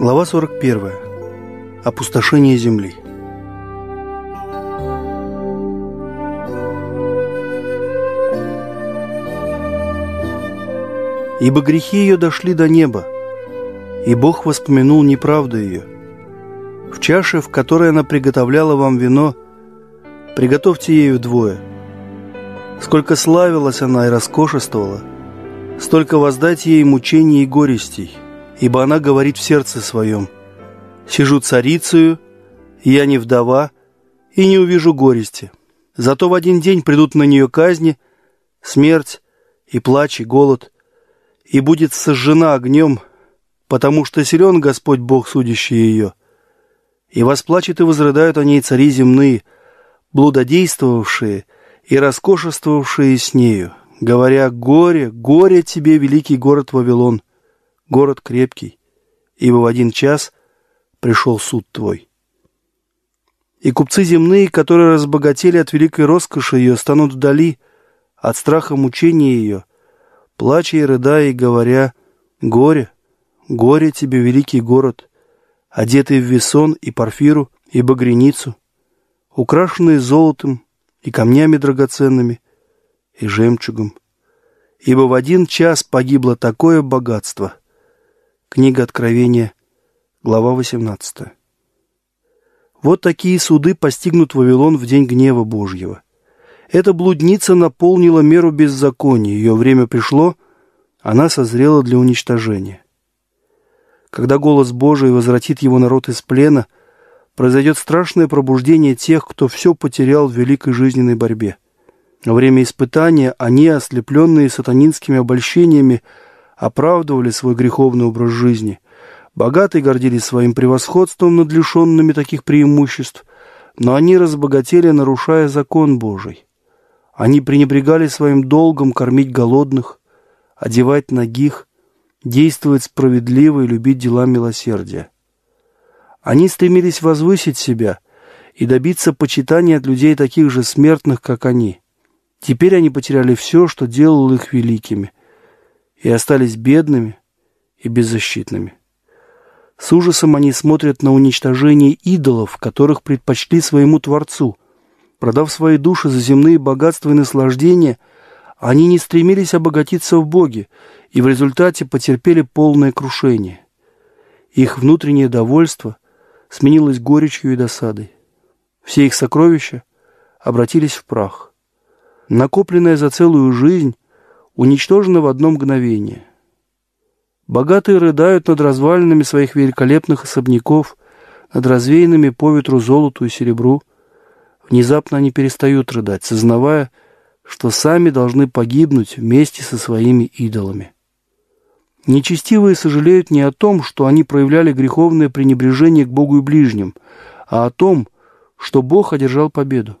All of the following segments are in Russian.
Глава 41. Опустошение земли. Ибо грехи ее дошли до неба, и Бог воспомянул неправду ее. В чаше, в которой она приготовляла вам вино, приготовьте ею двое – Сколько славилась она и роскошествовала, столько воздать ей мучений и горестей, ибо она говорит в сердце своем, «Сижу царицею, я не вдова, и не увижу горести. Зато в один день придут на нее казни, смерть и плач, и голод, и будет сожжена огнем, потому что силен Господь Бог, судящий ее. И восплачет и возрыдают о ней цари земные, блудодействовавшие – и роскошествовавшие с нею, говоря «Горе, горе тебе, великий город Вавилон, город крепкий, ибо в один час пришел суд твой». И купцы земные, которые разбогатели от великой роскоши ее, станут вдали от страха мучения ее, плача и рыдая, и говоря «Горе, горе тебе, великий город», одетый в весон и порфиру и багряницу, украшенный золотом и камнями драгоценными, и жемчугом. Ибо в один час погибло такое богатство. Книга Откровения, глава 18. Вот такие суды постигнут Вавилон в день гнева Божьего. Эта блудница наполнила меру беззакония, ее время пришло, она созрела для уничтожения. Когда голос Божий возвратит его народ из плена, произойдет страшное пробуждение тех, кто все потерял в великой жизненной борьбе. Во время испытания они, ослепленные сатанинскими обольщениями, оправдывали свой греховный образ жизни. Богатые гордились своим превосходством над лишенными таких преимуществ, но они разбогатели, нарушая закон Божий. Они пренебрегали своим долгом кормить голодных, одевать ногих, действовать справедливо и любить дела милосердия. Они стремились возвысить себя и добиться почитания от людей таких же смертных, как они. Теперь они потеряли все, что делало их великими, и остались бедными и беззащитными. С ужасом они смотрят на уничтожение идолов, которых предпочли своему Творцу. Продав свои души за земные богатства и наслаждения, они не стремились обогатиться в Боге и в результате потерпели полное крушение. Их внутреннее довольство сменилось горечью и досадой. Все их сокровища обратились в прах. Накопленное за целую жизнь уничтожено в одно мгновение. Богатые рыдают над развалинами своих великолепных особняков, над развеянными по ветру золоту и серебру. Внезапно они перестают рыдать, сознавая, что сами должны погибнуть вместе со своими идолами. Нечестивые сожалеют не о том, что они проявляли греховное пренебрежение к Богу и ближним, а о том, что Бог одержал победу.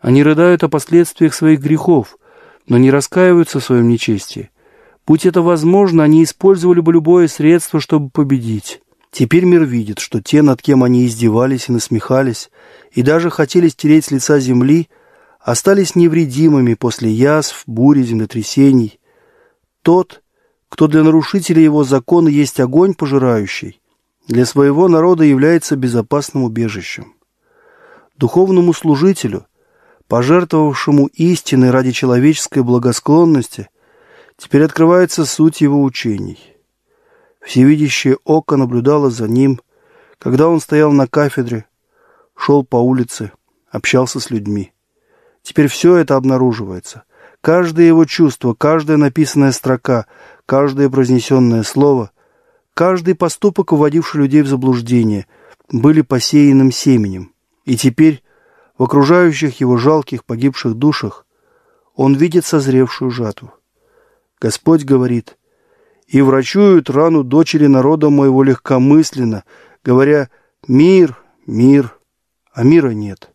Они рыдают о последствиях своих грехов, но не раскаиваются в своем нечестии. Будь это возможно, они использовали бы любое средство, чтобы победить. Теперь мир видит, что те, над кем они издевались и насмехались, и даже хотели стереть с лица земли, остались невредимыми после язв, бури, землетрясений. Тот – кто для нарушителей его закона есть огонь пожирающий, для своего народа является безопасным убежищем. Духовному служителю, пожертвовавшему истины ради человеческой благосклонности, теперь открывается суть его учений. Всевидящее око наблюдало за ним, когда он стоял на кафедре, шел по улице, общался с людьми. Теперь все это обнаруживается – Каждое его чувство, каждая написанная строка, каждое произнесенное слово, каждый поступок, уводивший людей в заблуждение, были посеянным семенем. И теперь в окружающих его жалких погибших душах он видит созревшую жатву. Господь говорит, «И врачуют рану дочери народа моего легкомысленно, говоря, мир, мир, а мира нет».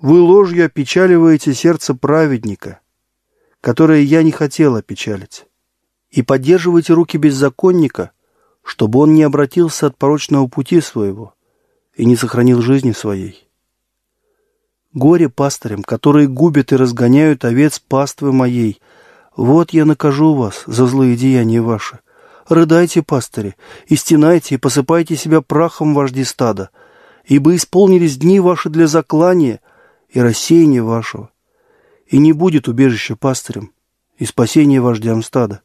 Вы ложью опечаливаете сердце праведника, которое я не хотел опечалить, и поддерживаете руки беззаконника, чтобы он не обратился от порочного пути своего и не сохранил жизни своей. Горе пастырям, которые губят и разгоняют овец паствы моей. Вот я накажу вас за злые деяния ваши. Рыдайте, пастыри, и стенайте, и посыпайте себя прахом вожди стада, ибо исполнились дни ваши для заклания, и рассеяния вашего, и не будет убежища пастырям и спасения вождям стада.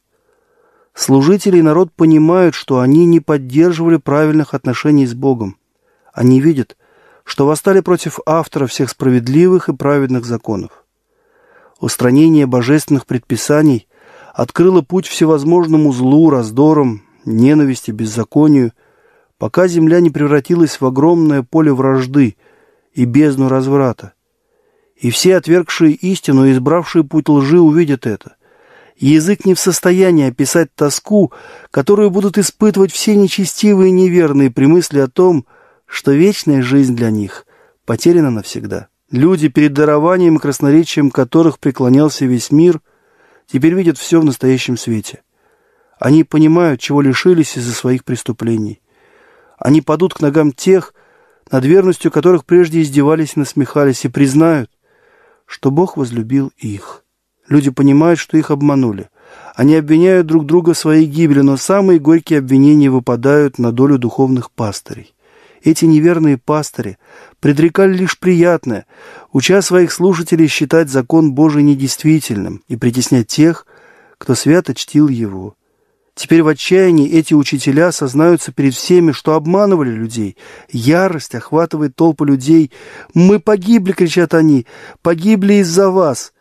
Служители и народ понимают, что они не поддерживали правильных отношений с Богом. Они видят, что восстали против автора всех справедливых и праведных законов. Устранение божественных предписаний открыло путь всевозможному злу, раздорам, ненависти, беззаконию, пока земля не превратилась в огромное поле вражды и бездну разврата. И все отвергшие истину и избравшие путь лжи увидят это. Язык не в состоянии описать тоску, которую будут испытывать все нечестивые и неверные при мысли о том, что вечная жизнь для них потеряна навсегда. Люди, перед дарованием и красноречием которых преклонялся весь мир, теперь видят все в настоящем свете. Они понимают, чего лишились из-за своих преступлений. Они падут к ногам тех, над верностью которых прежде издевались и насмехались, и признают, что Бог возлюбил их. Люди понимают, что их обманули. Они обвиняют друг друга в своей гибели, но самые горькие обвинения выпадают на долю духовных пастырей. Эти неверные пастыри предрекали лишь приятное, уча своих слушателей считать закон Божий недействительным и притеснять тех, кто свято чтил его – Теперь в отчаянии эти учителя сознаются перед всеми, что обманывали людей. Ярость охватывает толпы людей. «Мы погибли!» — кричат они. «Погибли из-за вас!»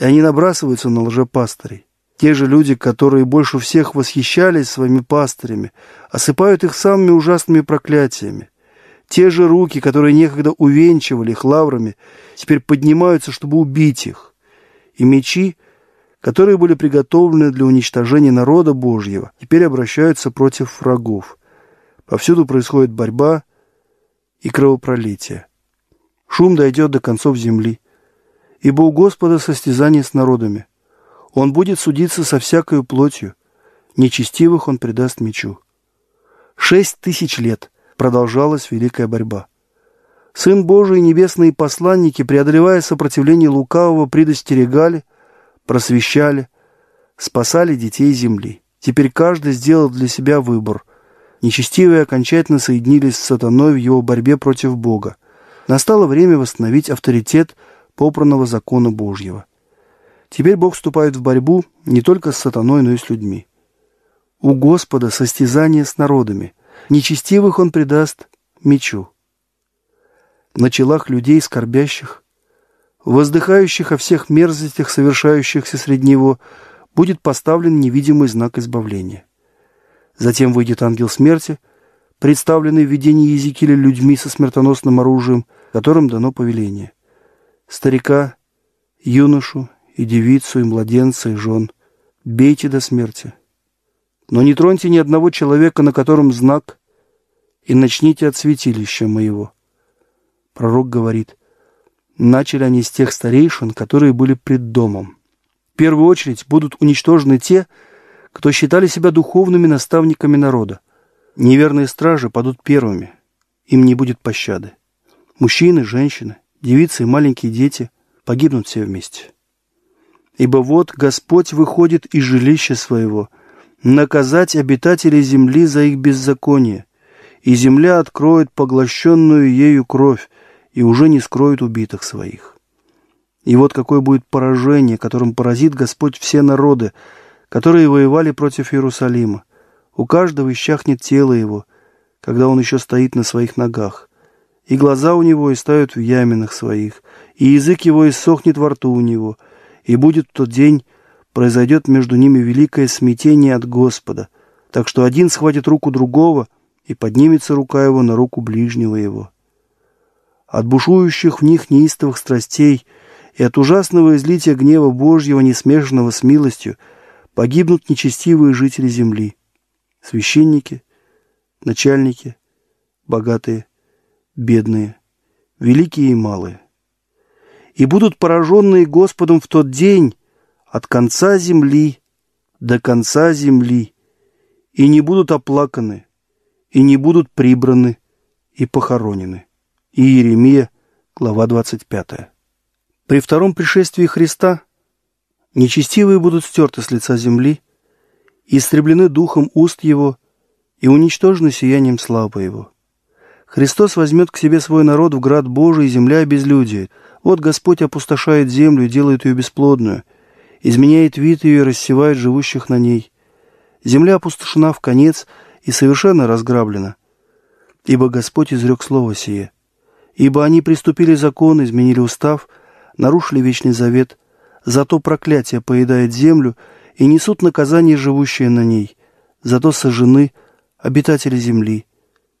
И они набрасываются на лжепастырей. Те же люди, которые больше всех восхищались своими пастырями, осыпают их самыми ужасными проклятиями. Те же руки, которые некогда увенчивали их лаврами, теперь поднимаются, чтобы убить их. И мечи — которые были приготовлены для уничтожения народа Божьего, теперь обращаются против врагов. Повсюду происходит борьба и кровопролитие. Шум дойдет до концов земли. Ибо у Господа состязание с народами. Он будет судиться со всякою плотью. Нечестивых он предаст мечу. Шесть тысяч лет продолжалась великая борьба. Сын Божий и небесные посланники, преодолевая сопротивление лукавого, предостерегали – просвещали, спасали детей земли. Теперь каждый сделал для себя выбор. Нечестивые окончательно соединились с сатаной в его борьбе против Бога. Настало время восстановить авторитет попранного закона Божьего. Теперь Бог вступает в борьбу не только с сатаной, но и с людьми. У Господа состязание с народами. Нечестивых Он предаст мечу. На челах людей, скорбящих, воздыхающих о всех мерзостях, совершающихся среди него, будет поставлен невидимый знак избавления. Затем выйдет ангел смерти, представленный в видении Езекииля людьми со смертоносным оружием, которым дано повеление. Старика, юношу и девицу, и младенца, и жен. Бейте до смерти. Но не троньте ни одного человека, на котором знак, и начните от святилища моего. Пророк говорит – Начали они с тех старейшин, которые были пред домом. В первую очередь будут уничтожены те, кто считали себя духовными наставниками народа. Неверные стражи падут первыми, им не будет пощады. Мужчины, женщины, девицы и маленькие дети погибнут все вместе. Ибо вот Господь выходит из жилища своего, наказать обитателей земли за их беззаконие, и земля откроет поглощенную ею кровь, и уже не скроет убитых своих. И вот какое будет поражение, которым поразит Господь все народы, которые воевали против Иерусалима. У каждого исчахнет тело его, когда он еще стоит на своих ногах. И глаза у него истают в яминах своих, и язык его иссохнет во рту у него. И будет в тот день, произойдет между ними великое смятение от Господа, так что один схватит руку другого, и поднимется рука его на руку ближнего его от бушующих в них неистовых страстей и от ужасного излития гнева Божьего, несмешанного с милостью, погибнут нечестивые жители земли, священники, начальники, богатые, бедные, великие и малые. И будут пораженные Господом в тот день от конца земли до конца земли, и не будут оплаканы, и не будут прибраны и похоронены и Еремия, глава 25. При втором пришествии Христа нечестивые будут стерты с лица земли, истреблены духом уст его и уничтожены сиянием славы его. Христос возьмет к себе свой народ в град Божий, земля безлюдия. Вот Господь опустошает землю, делает ее бесплодную, изменяет вид ее и рассевает живущих на ней. Земля опустошена в конец и совершенно разграблена. Ибо Господь изрек слово сие – Ибо они приступили закон, изменили устав, нарушили вечный завет, зато проклятие поедает землю и несут наказание живущие на ней, зато сожжены обитатели земли.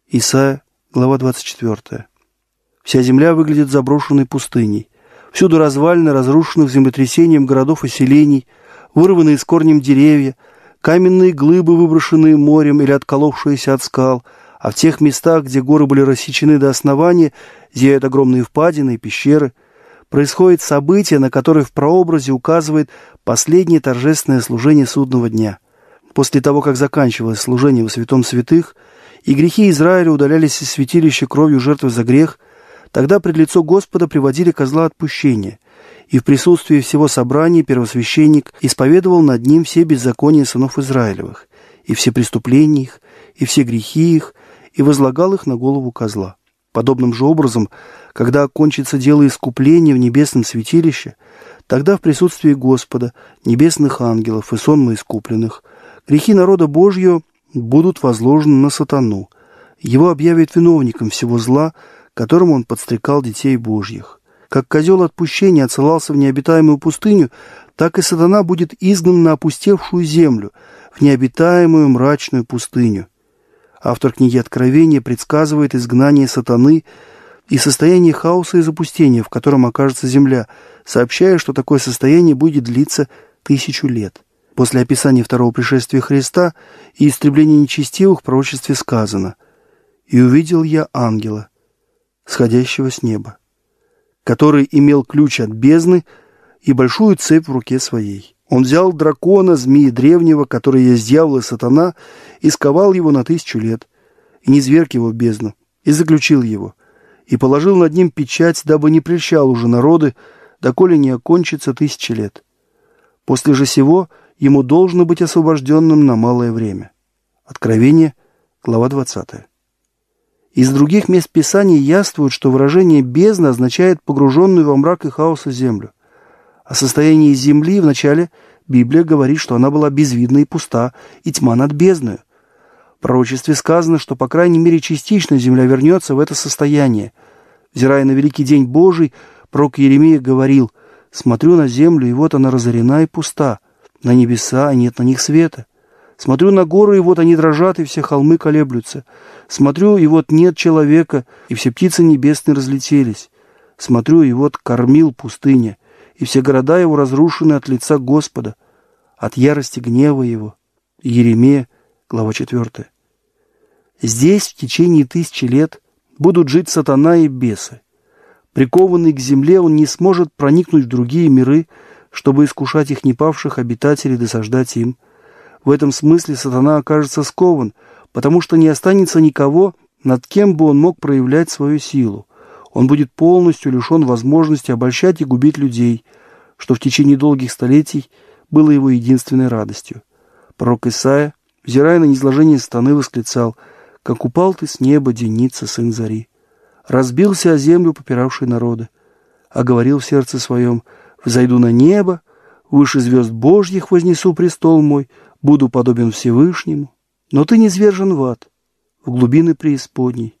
Исайя, глава 24. Вся земля выглядит заброшенной пустыней. Всюду развалины разрушенных землетрясением городов и селений, вырванные с корнем деревья, каменные глыбы, выброшенные морем или отколовшиеся от скал – а в тех местах, где горы были рассечены до основания, зияют огромные впадины и пещеры, происходит событие, на которое в прообразе указывает последнее торжественное служение судного дня. После того, как заканчивалось служение во святом святых, и грехи Израиля удалялись из святилища кровью жертвы за грех, тогда пред лицо Господа приводили козла отпущения, и в присутствии всего собрания первосвященник исповедовал над ним все беззакония сынов Израилевых, и все преступления их, и все грехи их, и возлагал их на голову козла. Подобным же образом, когда кончится дело искупления в небесном святилище, тогда в присутствии Господа, небесных ангелов и сонма искупленных, грехи народа Божьего будут возложены на сатану. Его объявят виновником всего зла, которым он подстрекал детей Божьих. Как козел отпущения отсылался в необитаемую пустыню, так и сатана будет изгнан на опустевшую землю, в необитаемую мрачную пустыню. Автор книги Откровения предсказывает изгнание сатаны и состояние хаоса и запустения, в котором окажется земля, сообщая, что такое состояние будет длиться тысячу лет. После описания второго пришествия Христа и истребления нечестивых в пророчестве сказано «И увидел я ангела, сходящего с неба, который имел ключ от бездны и большую цепь в руке своей. Он взял дракона, змеи древнего, который есть дьявол и сатана, и сковал его на тысячу лет, и не зверг его в бездну, и заключил его, и положил над ним печать, дабы не прельщал уже народы, доколе не окончится тысяча лет. После же сего ему должно быть освобожденным на малое время. Откровение, глава 20. Из других мест Писания яствует, что выражение «бездна» означает погруженную во мрак и хаос землю. О состоянии земли вначале Библия говорит, что она была безвидна и пуста, и тьма над бездною. В пророчестве сказано, что, по крайней мере, частично земля вернется в это состояние. Взирая на великий день Божий, пророк Еремия говорил, «Смотрю на землю, и вот она разорена и пуста, на небеса, нет на них света. Смотрю на горы, и вот они дрожат, и все холмы колеблются. Смотрю, и вот нет человека, и все птицы небесные разлетелись. Смотрю, и вот кормил пустыня, и все города его разрушены от лица Господа, от ярости гнева его». Еремия, глава 4. «Здесь в течение тысячи лет будут жить сатана и бесы. Прикованный к земле, он не сможет проникнуть в другие миры, чтобы искушать их непавших обитателей и досаждать им. В этом смысле сатана окажется скован, потому что не останется никого, над кем бы он мог проявлять свою силу он будет полностью лишен возможности обольщать и губить людей, что в течение долгих столетий было его единственной радостью. Пророк Исаия, взирая на низложение страны, восклицал «Как упал ты с неба, Деница, сын Зари!» Разбился о землю попиравший народы, а говорил в сердце своем «Взойду на небо, выше звезд Божьих вознесу престол мой, буду подобен Всевышнему, но ты не низвержен в ад, в глубины преисподней,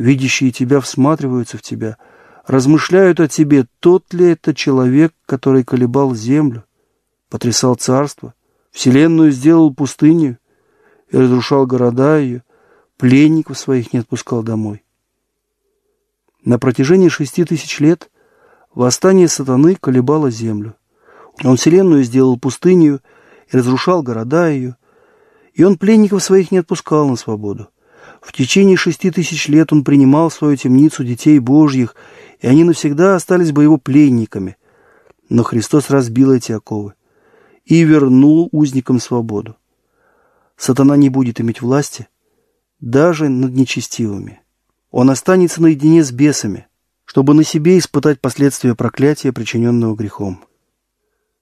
Видящие тебя всматриваются в тебя, размышляют о тебе, тот ли это человек, который колебал землю, потрясал царство, вселенную сделал пустыню и разрушал города ее, пленников своих не отпускал домой. На протяжении шести тысяч лет восстание сатаны колебало землю. Он вселенную сделал пустынью и разрушал города ее, и он пленников своих не отпускал на свободу. В течение шести тысяч лет он принимал в свою темницу детей Божьих, и они навсегда остались бы его пленниками. Но Христос разбил эти оковы и вернул узникам свободу. Сатана не будет иметь власти даже над нечестивыми. Он останется наедине с бесами, чтобы на себе испытать последствия проклятия, причиненного грехом.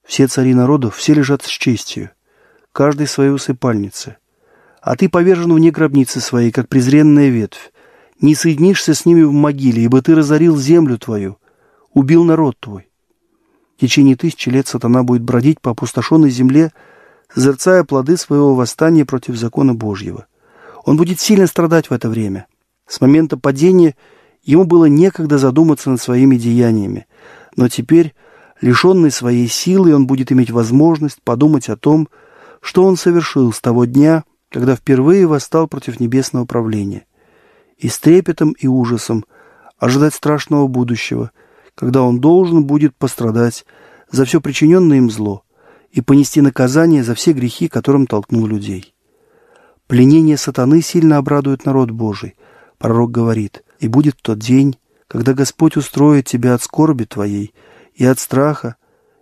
Все цари народов, все лежат с честью, каждый в своей усыпальнице а ты повержен вне гробницы своей, как презренная ветвь. Не соединишься с ними в могиле, ибо ты разорил землю твою, убил народ твой. В течение тысячи лет сатана будет бродить по опустошенной земле, зерцая плоды своего восстания против закона Божьего. Он будет сильно страдать в это время. С момента падения ему было некогда задуматься над своими деяниями, но теперь, лишенный своей силы, он будет иметь возможность подумать о том, что он совершил с того дня, когда впервые восстал против небесного правления. И с трепетом и ужасом ожидать страшного будущего, когда он должен будет пострадать за все причиненное им зло и понести наказание за все грехи, которым толкнул людей. Пленение сатаны сильно обрадует народ Божий, пророк говорит, и будет тот день, когда Господь устроит тебя от скорби твоей и от страха,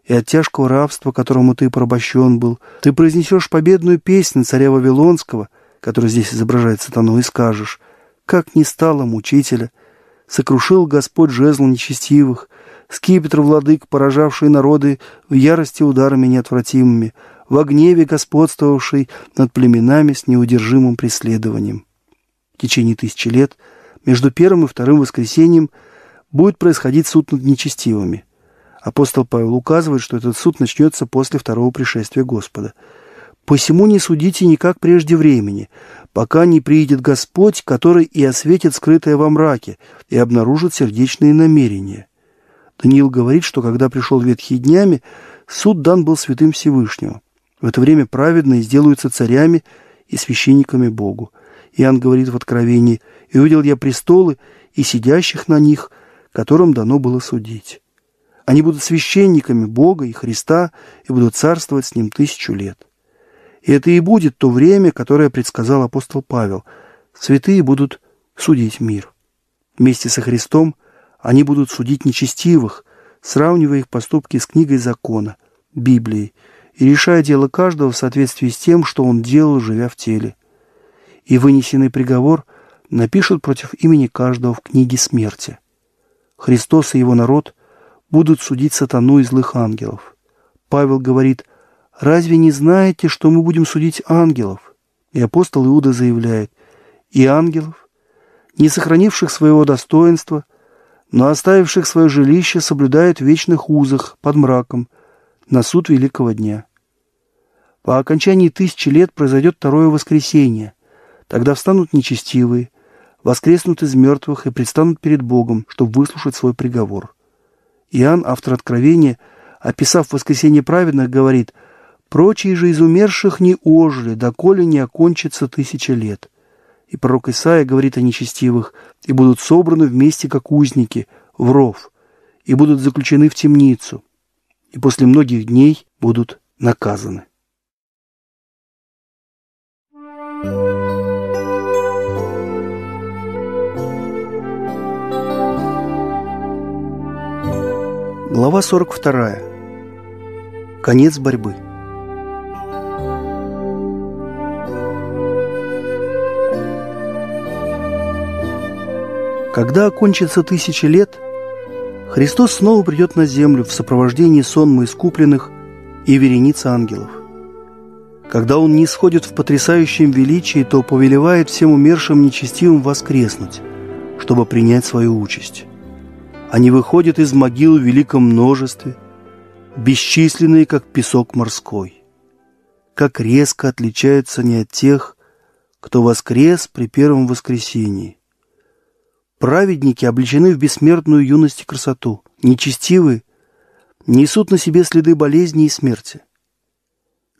и от тяжкого рабства, которому ты порабощен был. Ты произнесешь победную песнь царя Вавилонского, который здесь изображает сатану, и скажешь, «Как не стало мучителя! Сокрушил Господь жезл нечестивых, скипетр владык, поражавший народы в ярости ударами неотвратимыми, в гневе господствовавший над племенами с неудержимым преследованием». В течение тысячи лет между первым и вторым воскресением будет происходить суд над нечестивыми. Апостол Павел указывает, что этот суд начнется после второго пришествия Господа. «Посему не судите никак прежде времени, пока не приедет Господь, который и осветит скрытое во мраке, и обнаружит сердечные намерения». Даниил говорит, что когда пришел ветхие днями, суд дан был святым Всевышнего. В это время праведные сделаются царями и священниками Богу. Иоанн говорит в Откровении, «И увидел я престолы и сидящих на них, которым дано было судить». Они будут священниками Бога и Христа и будут царствовать с Ним тысячу лет. И это и будет то время, которое предсказал апостол Павел. Святые будут судить мир. Вместе со Христом они будут судить нечестивых, сравнивая их поступки с книгой закона, Библией, и решая дело каждого в соответствии с тем, что он делал, живя в теле. И вынесенный приговор напишут против имени каждого в книге смерти. Христос и его народ будут судить сатану и злых ангелов. Павел говорит, «Разве не знаете, что мы будем судить ангелов?» И апостол Иуда заявляет, «И ангелов, не сохранивших своего достоинства, но оставивших свое жилище, соблюдают в вечных узах под мраком на суд великого дня». По окончании тысячи лет произойдет второе воскресенье. Тогда встанут нечестивые, воскреснут из мертвых и предстанут перед Богом, чтобы выслушать свой приговор – Иоанн, автор Откровения, описав воскресение праведных, говорит, «Прочие же из умерших не ожили, доколе не окончится тысяча лет». И пророк Исаия говорит о нечестивых, «И будут собраны вместе, как узники, в ров, и будут заключены в темницу, и после многих дней будут наказаны». Глава 42. Конец борьбы. Когда окончится тысячи лет, Христос снова придет на землю в сопровождении сонма искупленных и вереницы ангелов. Когда Он не сходит в потрясающем величии, то повелевает всем умершим нечестивым воскреснуть, чтобы принять свою участь. Они выходят из могил в великом множестве, бесчисленные, как песок морской. Как резко отличаются они от тех, кто воскрес при первом воскресении. Праведники облечены в бессмертную юность и красоту, нечестивые несут на себе следы болезни и смерти.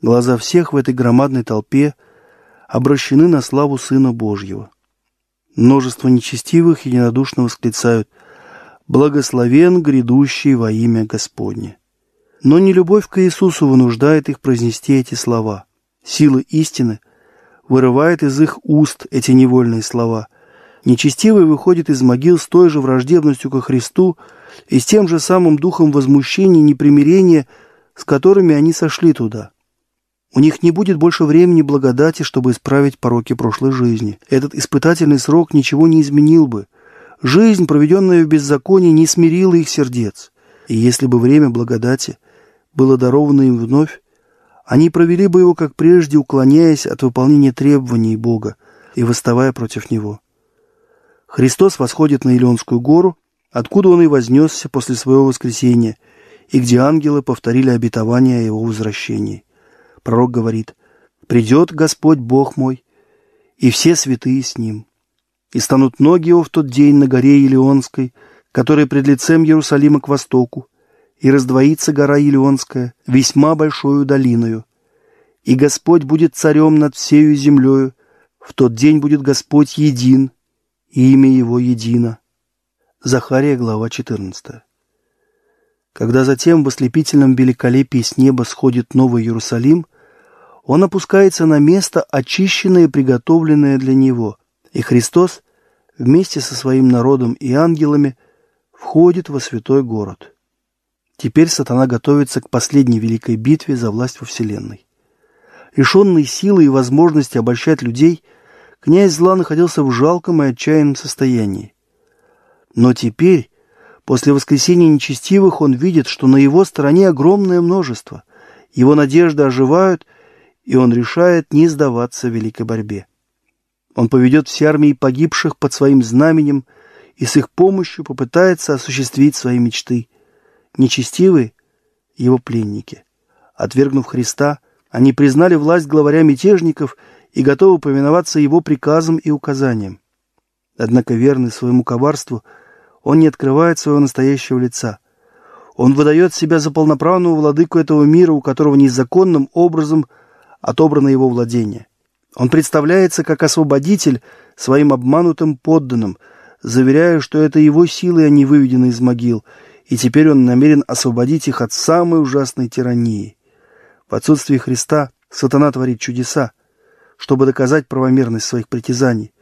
Глаза всех в этой громадной толпе обращены на славу Сына Божьего. Множество нечестивых единодушно восклицают – благословен грядущий во имя Господне. Но не любовь к Иисусу вынуждает их произнести эти слова. Сила истины вырывает из их уст эти невольные слова. Нечестивый выходит из могил с той же враждебностью ко Христу и с тем же самым духом возмущения и непримирения, с которыми они сошли туда. У них не будет больше времени благодати, чтобы исправить пороки прошлой жизни. Этот испытательный срок ничего не изменил бы – Жизнь, проведенная в беззаконии, не смирила их сердец. И если бы время благодати было даровано им вновь, они провели бы его, как прежде, уклоняясь от выполнения требований Бога и восставая против Него. Христос восходит на Илионскую гору, откуда Он и вознесся после Своего воскресения, и где ангелы повторили обетование о Его возвращении. Пророк говорит, «Придет Господь Бог мой, и все святые с Ним» и станут ноги его в тот день на горе Илионской, которая пред лицем Иерусалима к востоку, и раздвоится гора Илионская весьма большою долиною. И Господь будет царем над всею землею, в тот день будет Господь един, и имя Его едино. Захария, глава 14. Когда затем в ослепительном великолепии с неба сходит Новый Иерусалим, он опускается на место, очищенное и приготовленное для него – и Христос вместе со своим народом и ангелами входит во святой город. Теперь сатана готовится к последней великой битве за власть во Вселенной. Лишенный силы и возможности обольщать людей, князь зла находился в жалком и отчаянном состоянии. Но теперь, после воскресения нечестивых, он видит, что на его стороне огромное множество, его надежды оживают, и он решает не сдаваться в великой борьбе. Он поведет все армии погибших под своим знаменем и с их помощью попытается осуществить свои мечты. Нечестивые – его пленники. Отвергнув Христа, они признали власть главаря мятежников и готовы повиноваться его приказам и указаниям. Однако верный своему коварству, он не открывает своего настоящего лица. Он выдает себя за полноправного владыку этого мира, у которого незаконным образом отобрано его владение – он представляется как освободитель своим обманутым подданным, заверяя, что это его силы они а выведены из могил, и теперь он намерен освободить их от самой ужасной тирании. В отсутствии Христа сатана творит чудеса, чтобы доказать правомерность своих притязаний.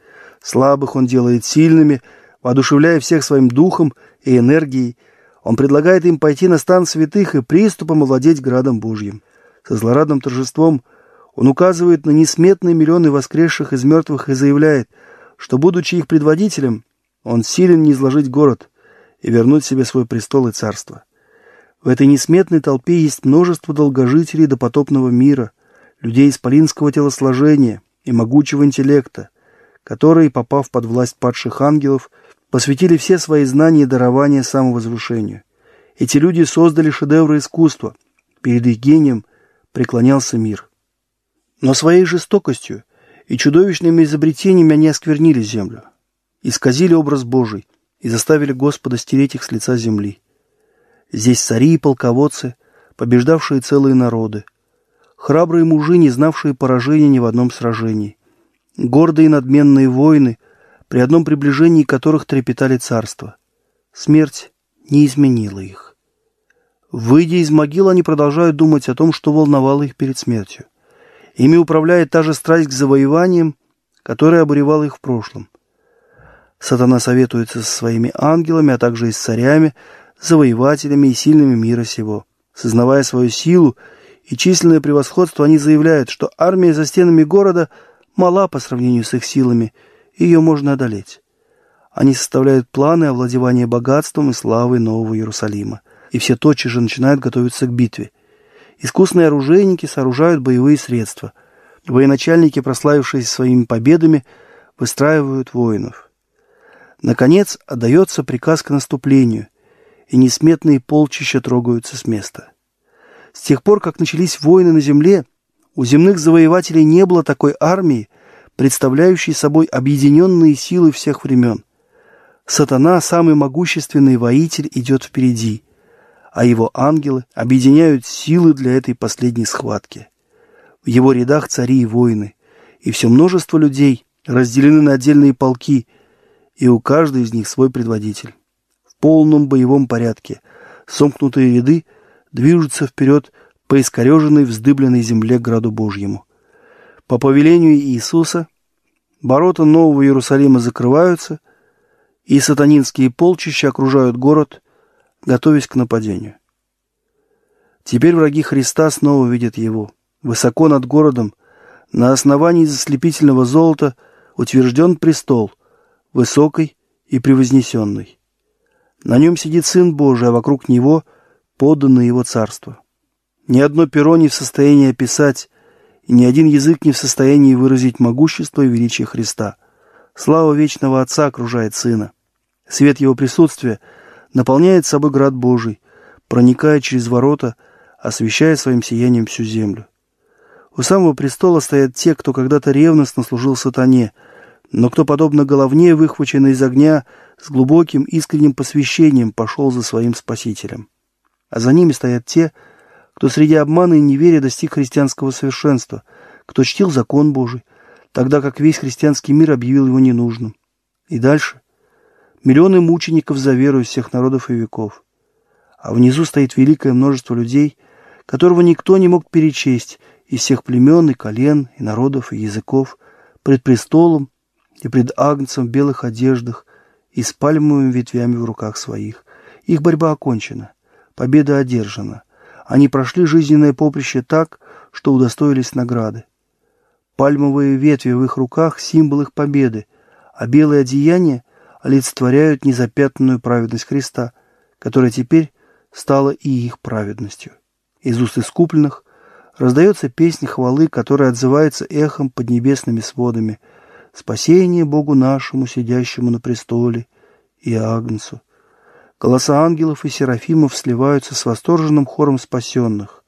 Слабых он делает сильными, воодушевляя всех своим духом и энергией. Он предлагает им пойти на стан святых и приступом овладеть градом Божьим. Со злорадным торжеством – он указывает на несметные миллионы воскресших из мертвых и заявляет, что, будучи их предводителем, он силен не изложить город и вернуть себе свой престол и царство. В этой несметной толпе есть множество долгожителей допотопного мира, людей исполинского телосложения и могучего интеллекта, которые, попав под власть падших ангелов, посвятили все свои знания и дарования самовозвышению. Эти люди создали шедевры искусства. Перед их гением преклонялся мир. Но своей жестокостью и чудовищными изобретениями они осквернили землю, исказили образ Божий и заставили Господа стереть их с лица земли. Здесь цари и полководцы, побеждавшие целые народы, храбрые мужи, не знавшие поражения ни в одном сражении, гордые и надменные воины, при одном приближении которых трепетали царство. Смерть не изменила их. Выйдя из могил, они продолжают думать о том, что волновало их перед смертью. Ими управляет та же страсть к завоеваниям, которая обуревала их в прошлом. Сатана советуется со своими ангелами, а также и с царями, завоевателями и сильными мира сего. Сознавая свою силу и численное превосходство, они заявляют, что армия за стенами города мала по сравнению с их силами, и ее можно одолеть. Они составляют планы овладевания богатством и славой Нового Иерусалима, и все тотчас же начинают готовиться к битве. Искусные оружейники сооружают боевые средства. Военачальники, прославившиеся своими победами, выстраивают воинов. Наконец, отдается приказ к наступлению, и несметные полчища трогаются с места. С тех пор, как начались войны на земле, у земных завоевателей не было такой армии, представляющей собой объединенные силы всех времен. Сатана, самый могущественный воитель, идет впереди – а его ангелы объединяют силы для этой последней схватки. В его рядах цари и воины, и все множество людей разделены на отдельные полки, и у каждой из них свой предводитель. В полном боевом порядке сомкнутые ряды движутся вперед по искореженной вздыбленной земле граду Божьему. По повелению Иисуса ворота Нового Иерусалима закрываются, и сатанинские полчища окружают город готовясь к нападению. Теперь враги Христа снова видят его. Высоко над городом, на основании заслепительного золота, утвержден престол, высокий и превознесенный. На нем сидит Сын Божий, а вокруг него подано его царство. Ни одно перо не в состоянии описать, и ни один язык не в состоянии выразить могущество и величие Христа. Слава вечного Отца окружает Сына. Свет его присутствия — наполняет собой град Божий, проникая через ворота, освещая своим сиянием всю землю. У самого престола стоят те, кто когда-то ревностно служил сатане, но кто, подобно головне, выхваченный из огня, с глубоким искренним посвящением пошел за своим спасителем. А за ними стоят те, кто среди обмана и неверия достиг христианского совершенства, кто чтил закон Божий, тогда как весь христианский мир объявил его ненужным. И дальше миллионы мучеников за веру из всех народов и веков. А внизу стоит великое множество людей, которого никто не мог перечесть из всех племен и колен, и народов, и языков, пред престолом и пред агнцем в белых одеждах и с пальмовыми ветвями в руках своих. Их борьба окончена, победа одержана. Они прошли жизненное поприще так, что удостоились награды. Пальмовые ветви в их руках – символ их победы, а белые одеяния олицетворяют незапятнанную праведность Христа, которая теперь стала и их праведностью. Из уст искупленных раздается песнь хвалы, которая отзывается эхом под небесными сводами. «Спасение Богу нашему, сидящему на престоле, и Агнцу». Голоса ангелов и серафимов сливаются с восторженным хором спасенных.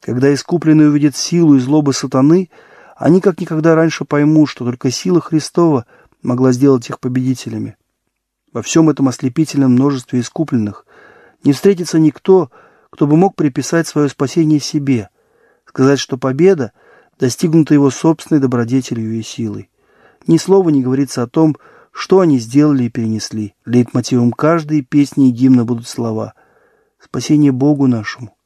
Когда искупленные увидят силу и злобы сатаны, они как никогда раньше поймут, что только сила Христова могла сделать их победителями. Во всем этом ослепительном множестве искупленных не встретится никто, кто бы мог приписать свое спасение себе, сказать, что победа достигнута его собственной добродетелью и силой. Ни слова не говорится о том, что они сделали и перенесли. Лейтмотивом каждой песни и гимна будут слова «Спасение Богу нашему»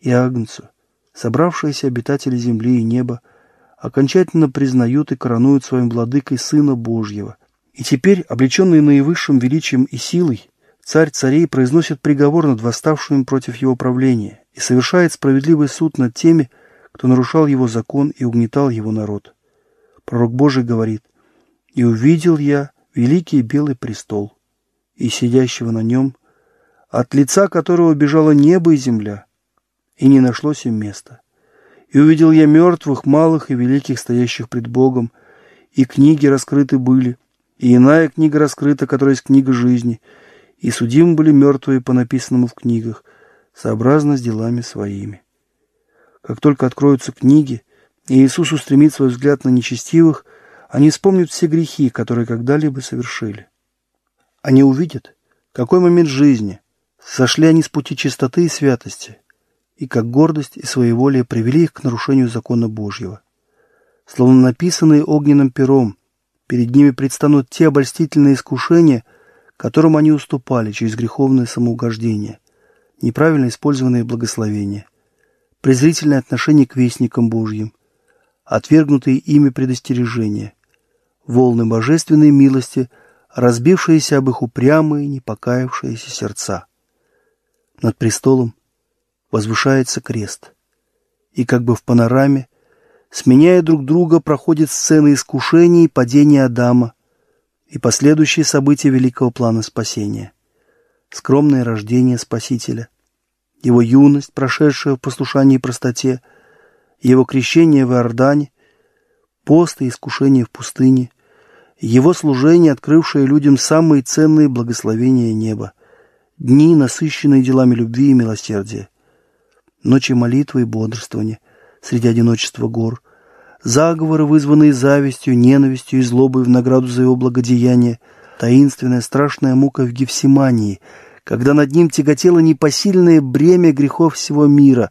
и Агнцу. Собравшиеся обитатели земли и неба окончательно признают и коронуют своим владыкой Сына Божьего – и теперь, облеченный наивысшим величием и силой, царь царей произносит приговор над восставшими против его правления и совершает справедливый суд над теми, кто нарушал его закон и угнетал его народ. Пророк Божий говорит, «И увидел я великий белый престол, и сидящего на нем, от лица которого бежало небо и земля, и не нашлось им места. И увидел я мертвых, малых и великих, стоящих пред Богом, и книги раскрыты были, и иная книга раскрыта, которая есть книга жизни. И судимы были мертвые по написанному в книгах, сообразно с делами своими. Как только откроются книги, и Иисус устремит свой взгляд на нечестивых, они вспомнят все грехи, которые когда-либо совершили. Они увидят, какой момент жизни сошли они с пути чистоты и святости, и как гордость и своеволие привели их к нарушению закона Божьего. Словно написанные огненным пером – Перед ними предстанут те обольстительные искушения, которым они уступали через греховное самоугождение, неправильно использованные благословения, презрительное отношение к вестникам Божьим, отвергнутые ими предостережения, волны божественной милости, разбившиеся об их упрямые, непокаявшиеся сердца. Над престолом возвышается крест, и как бы в панораме сменяя друг друга, проходят сцены искушений и падения Адама и последующие события великого плана спасения. Скромное рождение Спасителя, его юность, прошедшая в послушании и простоте, его крещение в Иордане, пост и искушение в пустыне, его служение, открывшее людям самые ценные благословения неба, дни, насыщенные делами любви и милосердия, ночи молитвы и бодрствования – среди одиночества гор, заговоры, вызванные завистью, ненавистью и злобой в награду за его благодеяние, таинственная страшная мука в Гефсимании, когда над ним тяготело непосильное бремя грехов всего мира.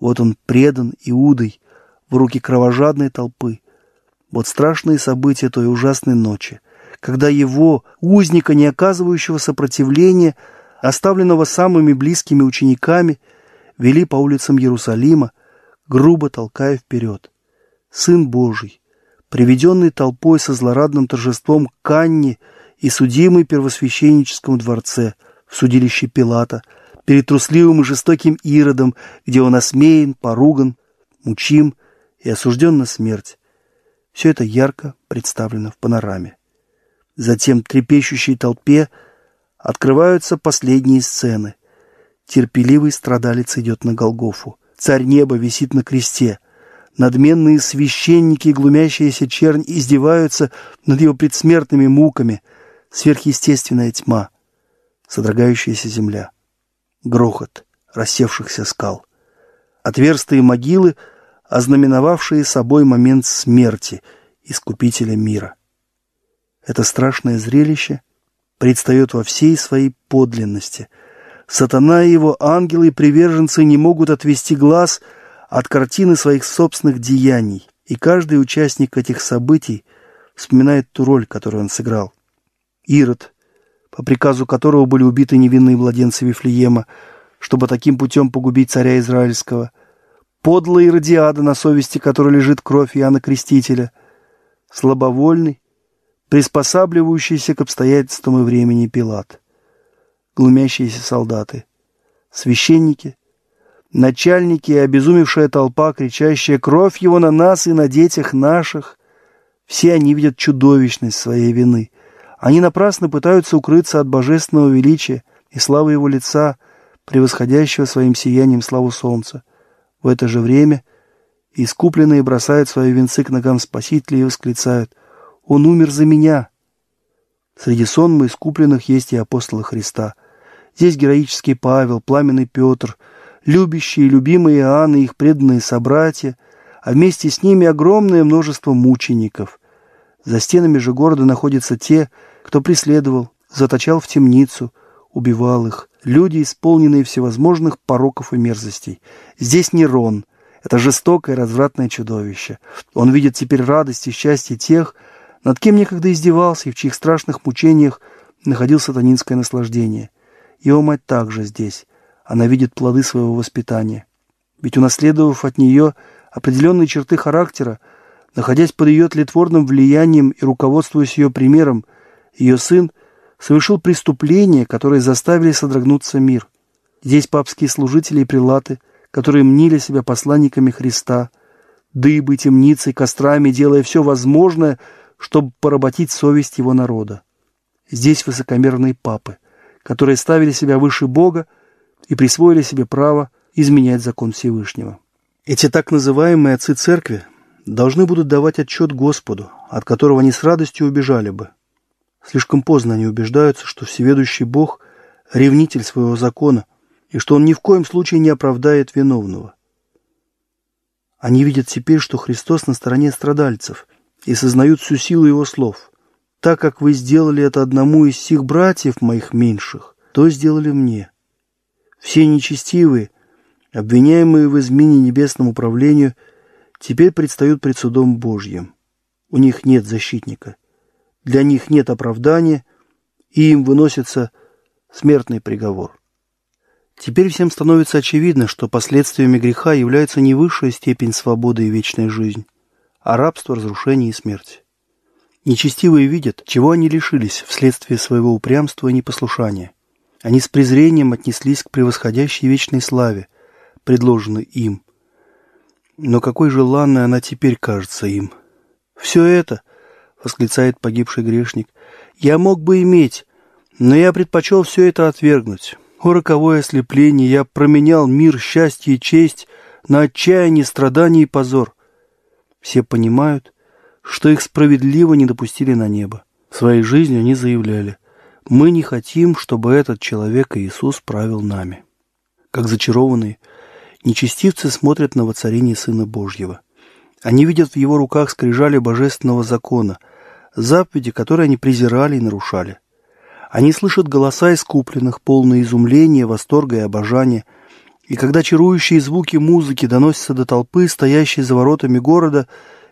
Вот он предан Иудой в руки кровожадной толпы. Вот страшные события той ужасной ночи, когда его, узника, не оказывающего сопротивления, оставленного самыми близкими учениками, вели по улицам Иерусалима, грубо толкая вперед. Сын Божий, приведенный толпой со злорадным торжеством к Канне и судимый первосвященническом дворце в судилище Пилата, перед трусливым и жестоким Иродом, где он осмеян, поруган, мучим и осужден на смерть. Все это ярко представлено в панораме. Затем трепещущей толпе открываются последние сцены. Терпеливый страдалец идет на Голгофу. Царь неба висит на кресте. Надменные священники и глумящаяся чернь издеваются над его предсмертными муками. Сверхъестественная тьма. Содрогающаяся земля. Грохот рассевшихся скал. Отверстые могилы, ознаменовавшие собой момент смерти Искупителя мира. Это страшное зрелище предстает во всей своей подлинности – Сатана и его ангелы и приверженцы не могут отвести глаз от картины своих собственных деяний, и каждый участник этих событий вспоминает ту роль, которую он сыграл. Ирод, по приказу которого были убиты невинные младенцы Вифлеема, чтобы таким путем погубить царя Израильского, подлая Иродиада, на совести которой лежит кровь Иоанна Крестителя, слабовольный, приспосабливающийся к обстоятельствам и времени Пилат глумящиеся солдаты, священники, начальники и обезумевшая толпа, кричащая «Кровь его на нас и на детях наших!» Все они видят чудовищность своей вины. Они напрасно пытаются укрыться от божественного величия и славы его лица, превосходящего своим сиянием славу солнца. В это же время искупленные бросают свои венцы к ногам Спасителя и восклицают «Он умер за меня!» Среди сонмы искупленных есть и апостолы Христа. Здесь героический Павел, пламенный Петр, любящие и любимые Иоанн и их преданные собратья, а вместе с ними огромное множество мучеников. За стенами же города находятся те, кто преследовал, заточал в темницу, убивал их, люди, исполненные всевозможных пороков и мерзостей. Здесь Нерон – это жестокое развратное чудовище. Он видит теперь радость и счастье тех, над кем некогда издевался и в чьих страшных мучениях находил сатанинское наслаждение. Его мать также здесь. Она видит плоды своего воспитания. Ведь унаследовав от нее определенные черты характера, находясь под ее тлетворным влиянием и руководствуясь ее примером, ее сын совершил преступления, которые заставили содрогнуться мир. Здесь папские служители и прилаты, которые мнили себя посланниками Христа, дыбы, темницы, кострами, делая все возможное – чтобы поработить совесть его народа. Здесь высокомерные папы, которые ставили себя выше Бога и присвоили себе право изменять закон Всевышнего. Эти так называемые отцы церкви должны будут давать отчет Господу, от которого они с радостью убежали бы. Слишком поздно они убеждаются, что всеведущий Бог – ревнитель своего закона, и что он ни в коем случае не оправдает виновного. Они видят теперь, что Христос на стороне страдальцев, и сознают всю силу его слов. Так как вы сделали это одному из сих братьев моих меньших, то сделали мне. Все нечестивые, обвиняемые в измене небесному правлению, теперь предстают пред судом Божьим. У них нет защитника, для них нет оправдания, и им выносится смертный приговор. Теперь всем становится очевидно, что последствиями греха является не высшая степень свободы и вечная жизнь, а рабство, разрушение и смерть. Нечестивые видят, чего они лишились вследствие своего упрямства и непослушания. Они с презрением отнеслись к превосходящей вечной славе, предложенной им. Но какой желанной она теперь кажется им. «Все это», — восклицает погибший грешник, — «я мог бы иметь, но я предпочел все это отвергнуть. О, роковое ослепление! Я променял мир, счастье и честь на отчаяние, страдание и позор. Все понимают, что их справедливо не допустили на небо. Своей жизнью они заявляли, мы не хотим, чтобы этот человек Иисус правил нами. Как зачарованные, нечестивцы смотрят на воцарение Сына Божьего. Они видят в его руках скрижали божественного закона, заповеди, которые они презирали и нарушали. Они слышат голоса искупленных, полные изумления, восторга и обожания – и когда чарующие звуки музыки доносятся до толпы, стоящей за воротами города,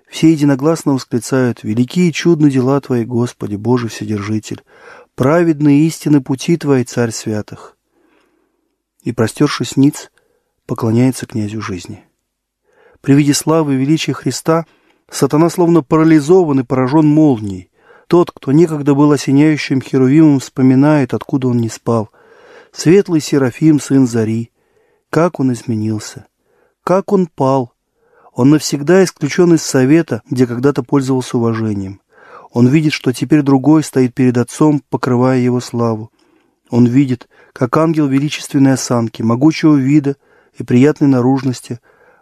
все единогласно восклицают «Великие и чудны дела Твои, Господи, Боже Вседержитель! Праведные истины пути Твои, Царь святых!» И, простершись ниц, поклоняется князю жизни. При виде славы и величия Христа сатана словно парализован и поражен молнией. Тот, кто некогда был осеняющим херувимом, вспоминает, откуда он не спал. Светлый Серафим, сын Зари — как он изменился! Как он пал! Он навсегда исключен из совета, где когда-то пользовался уважением. Он видит, что теперь другой стоит перед отцом, покрывая его славу. Он видит, как ангел величественной осанки, могучего вида и приятной наружности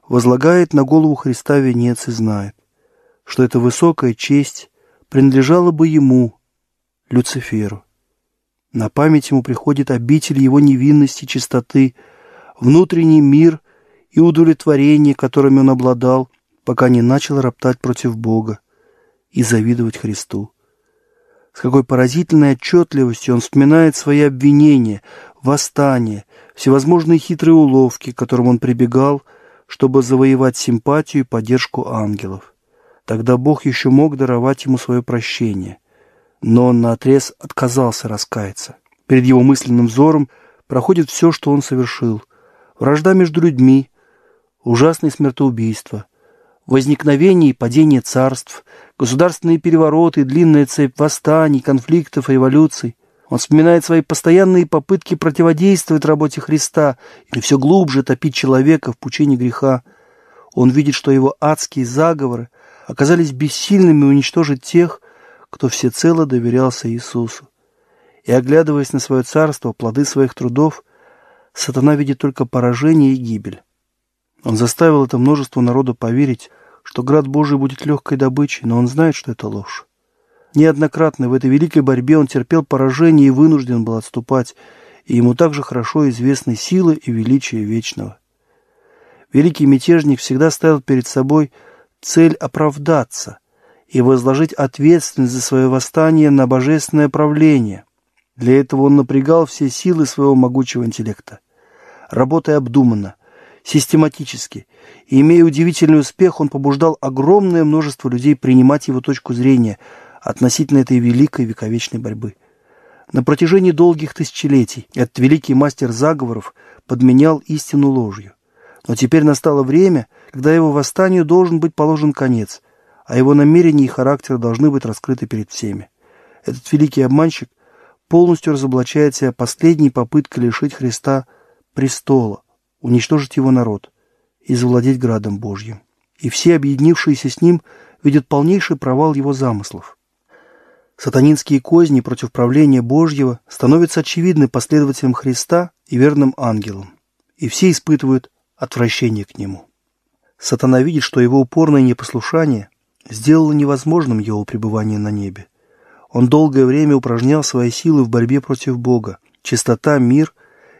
возлагает на голову Христа венец и знает, что эта высокая честь принадлежала бы ему, Люциферу. На память ему приходит обитель его невинности, чистоты, внутренний мир и удовлетворение, которыми он обладал, пока не начал роптать против Бога и завидовать Христу. С какой поразительной отчетливостью он вспоминает свои обвинения, восстания, всевозможные хитрые уловки, к которым он прибегал, чтобы завоевать симпатию и поддержку ангелов. Тогда Бог еще мог даровать ему свое прощение, но он на отрез отказался раскаяться. Перед его мысленным взором проходит все, что он совершил, вражда между людьми, ужасные смертоубийства, возникновение и падение царств, государственные перевороты, длинная цепь восстаний, конфликтов, революций. Он вспоминает свои постоянные попытки противодействовать работе Христа и все глубже топить человека в пучине греха. Он видит, что его адские заговоры оказались бессильными уничтожить тех, кто всецело доверялся Иисусу. И, оглядываясь на свое царство, плоды своих трудов, Сатана видит только поражение и гибель. Он заставил это множество народа поверить, что град Божий будет легкой добычей, но он знает, что это ложь. Неоднократно в этой великой борьбе он терпел поражение и вынужден был отступать, и ему также хорошо известны силы и величие вечного. Великий мятежник всегда ставил перед собой цель оправдаться и возложить ответственность за свое восстание на божественное правление. Для этого он напрягал все силы своего могучего интеллекта работая обдуманно, систематически, и, имея удивительный успех, он побуждал огромное множество людей принимать его точку зрения относительно этой великой вековечной борьбы. На протяжении долгих тысячелетий этот великий мастер заговоров подменял истину ложью. Но теперь настало время, когда его восстанию должен быть положен конец, а его намерения и характер должны быть раскрыты перед всеми. Этот великий обманщик полностью разоблачает себя последней попыткой лишить Христа – престола, уничтожить его народ и завладеть градом Божьим. И все, объединившиеся с ним, видят полнейший провал его замыслов. Сатанинские козни против правления Божьего становятся очевидны последователям Христа и верным ангелам, и все испытывают отвращение к нему. Сатана видит, что его упорное непослушание сделало невозможным его пребывание на небе. Он долгое время упражнял свои силы в борьбе против Бога. Чистота, мир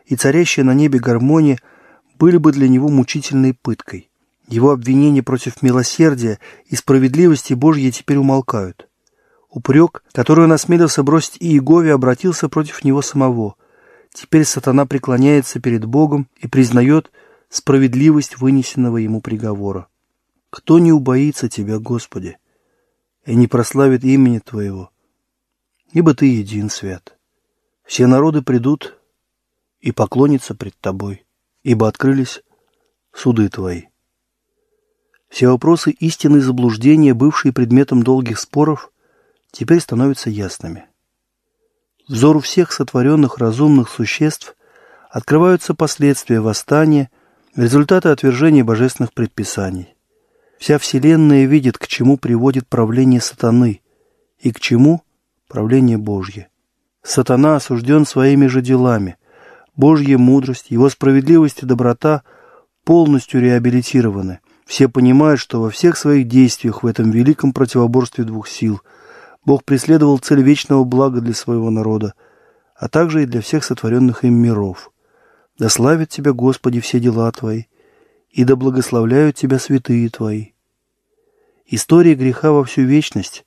и царящая на небе гармония были бы для него мучительной пыткой. Его обвинения против милосердия и справедливости Божьей теперь умолкают. Упрек, который он осмелился бросить и Иегове, обратился против него самого. Теперь сатана преклоняется перед Богом и признает справедливость вынесенного ему приговора. «Кто не убоится Тебя, Господи, и не прославит имени Твоего, ибо Ты един свят. Все народы придут и поклонится пред тобой, ибо открылись суды твои. Все вопросы истины и заблуждения, бывшие предметом долгих споров, теперь становятся ясными. Взору всех сотворенных разумных существ открываются последствия восстания, результаты отвержения божественных предписаний. Вся Вселенная видит, к чему приводит правление сатаны и к чему правление Божье. Сатана осужден своими же делами – Божья мудрость, его справедливость и доброта полностью реабилитированы. Все понимают, что во всех своих действиях в этом великом противоборстве двух сил Бог преследовал цель вечного блага для своего народа, а также и для всех сотворенных им миров. Да славят Тебя, Господи, все дела Твои, и да благословляют Тебя святые Твои. История греха во всю вечность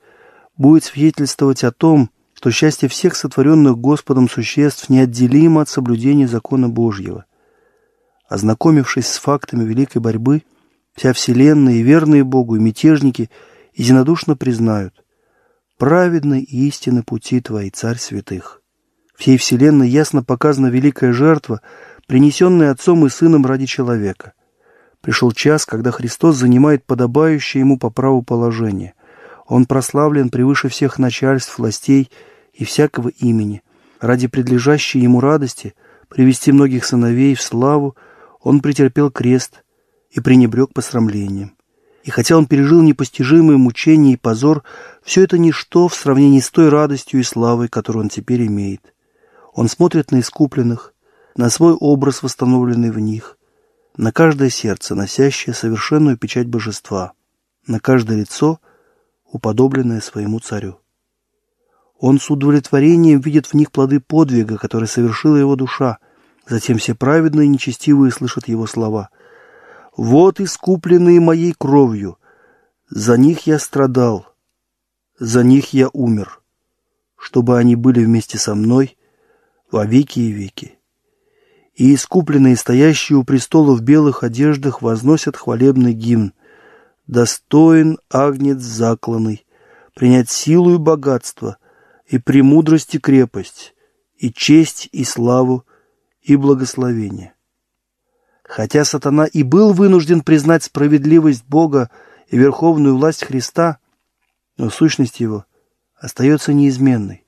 будет свидетельствовать о том, что счастье всех сотворенных Господом существ неотделимо от соблюдения закона Божьего. Ознакомившись с фактами великой борьбы, вся Вселенная и верные Богу, и мятежники единодушно признают «Праведны и истинны пути Твои, Царь Святых». Всей Вселенной ясно показана великая жертва, принесенная Отцом и Сыном ради человека. Пришел час, когда Христос занимает подобающее Ему по праву положение. Он прославлен превыше всех начальств, властей – и всякого имени. Ради предлежащей ему радости привести многих сыновей в славу он претерпел крест и пренебрег посрамлением. И хотя он пережил непостижимые мучения и позор, все это ничто в сравнении с той радостью и славой, которую он теперь имеет. Он смотрит на искупленных, на свой образ, восстановленный в них, на каждое сердце, носящее совершенную печать божества, на каждое лицо, уподобленное своему царю. Он с удовлетворением видит в них плоды подвига, который совершила его душа. Затем все праведные и нечестивые слышат его слова. «Вот искупленные моей кровью. За них я страдал. За них я умер. Чтобы они были вместе со мной во веки и веки» и искупленные, стоящие у престола в белых одеждах, возносят хвалебный гимн. «Достоин агнец закланный, принять силу и богатство, и премудрость и крепость, и честь и славу, и благословение. Хотя сатана и был вынужден признать справедливость Бога и верховную власть Христа, но сущность его остается неизменной.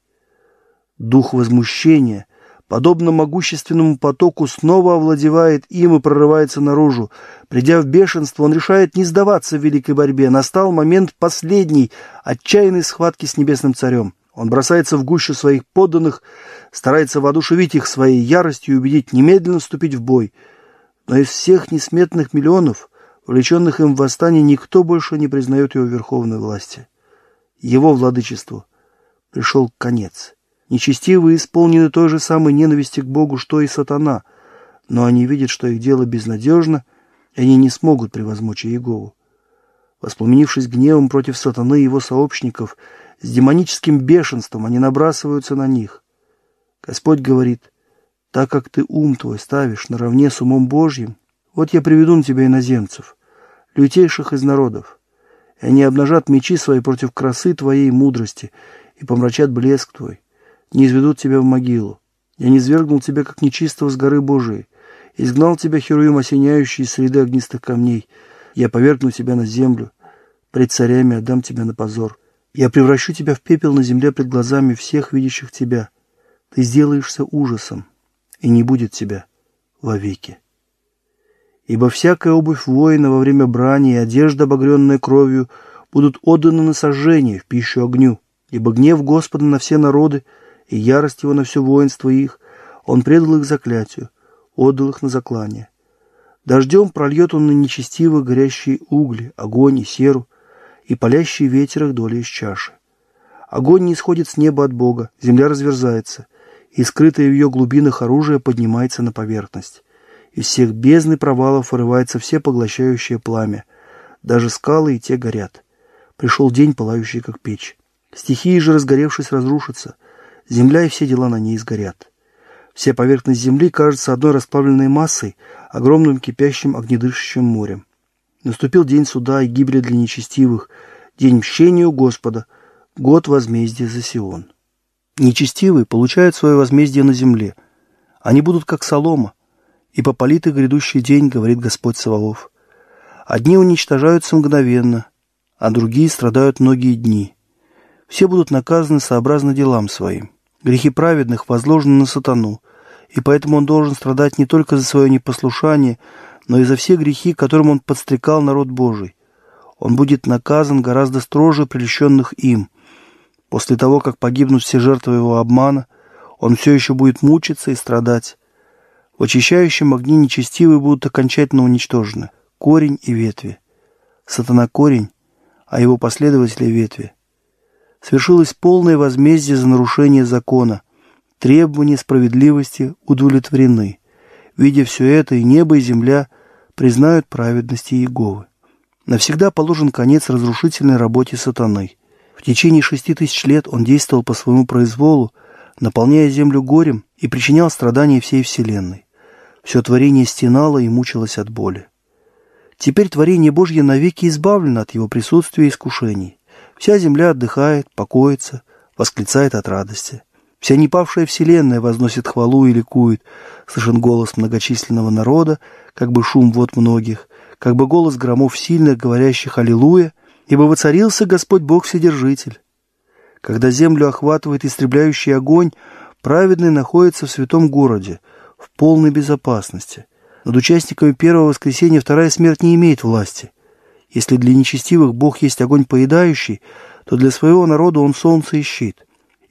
Дух возмущения, подобно могущественному потоку, снова овладевает им и прорывается наружу. Придя в бешенство, он решает не сдаваться в великой борьбе. Настал момент последней, отчаянной схватки с небесным царем – он бросается в гущу своих подданных, старается воодушевить их своей яростью и убедить немедленно вступить в бой. Но из всех несметных миллионов, влеченных им в восстание, никто больше не признает его верховной власти. Его владычеству пришел конец. Нечестивые исполнены той же самой ненависти к Богу, что и сатана, но они видят, что их дело безнадежно, и они не смогут превозмочь Иегову. Воспламенившись гневом против сатаны и его сообщников – с демоническим бешенством они набрасываются на них. Господь говорит, так как ты ум твой ставишь наравне с умом Божьим, вот я приведу на тебя иноземцев, лютейших из народов, и они обнажат мечи свои против красы твоей мудрости и помрачат блеск твой, не изведут тебя в могилу. Я не свергнул тебя, как нечистого с горы Божией, изгнал тебя, Херуим, осеняющий среды огнистых камней. Я повергну тебя на землю, пред царями отдам тебя на позор. Я превращу тебя в пепел на земле пред глазами всех видящих тебя. Ты сделаешься ужасом, и не будет тебя вовеки. Ибо всякая обувь воина во время брани и одежда, обогренная кровью, будут отданы на сожжение в пищу огню, ибо гнев Господа на все народы и ярость его на все воинство их, он предал их заклятию, отдал их на заклание. Дождем прольет он на нечестивых горящие угли, огонь и серу, и палящий ветер их доли из чаши. Огонь не исходит с неба от Бога, земля разверзается, и скрытое в ее глубинах оружие поднимается на поверхность. Из всех бездны провалов вырывается все поглощающее пламя. Даже скалы и те горят. Пришел день, пылающий как печь. Стихии же, разгоревшись, разрушатся. Земля и все дела на ней сгорят. Вся поверхность земли кажется одной расплавленной массой, огромным кипящим огнедышащим морем. Наступил день суда и гибели для нечестивых, день мщения у Господа, год возмездия за Сион. Нечестивые получают свое возмездие на земле. Они будут как солома, и попалит их грядущий день, говорит Господь Саваоф. Одни уничтожаются мгновенно, а другие страдают многие дни. Все будут наказаны сообразно делам своим. Грехи праведных возложены на сатану, и поэтому он должен страдать не только за свое непослушание, но и за все грехи, которым он подстрекал народ Божий. Он будет наказан гораздо строже прельщенных им. После того, как погибнут все жертвы его обмана, он все еще будет мучиться и страдать. В очищающем огне нечестивые будут окончательно уничтожены. Корень и ветви. Сатана корень, а его последователи ветви. Свершилось полное возмездие за нарушение закона. Требования справедливости удовлетворены. Видя все это, и небо, и земля признают праведности Иеговы. Навсегда положен конец разрушительной работе сатаны. В течение шести тысяч лет он действовал по своему произволу, наполняя землю горем и причинял страдания всей Вселенной. Все творение стенало и мучилось от боли. Теперь творение Божье навеки избавлено от его присутствия и искушений. Вся земля отдыхает, покоится, восклицает от радости. Вся непавшая вселенная возносит хвалу и ликует. Слышен голос многочисленного народа, как бы шум вод многих, как бы голос громов сильных, говорящих «Аллилуйя», ибо воцарился Господь Бог Вседержитель. Когда землю охватывает истребляющий огонь, праведный находится в святом городе, в полной безопасности. Над участниками первого воскресения вторая смерть не имеет власти. Если для нечестивых Бог есть огонь поедающий, то для своего народа он солнце и щит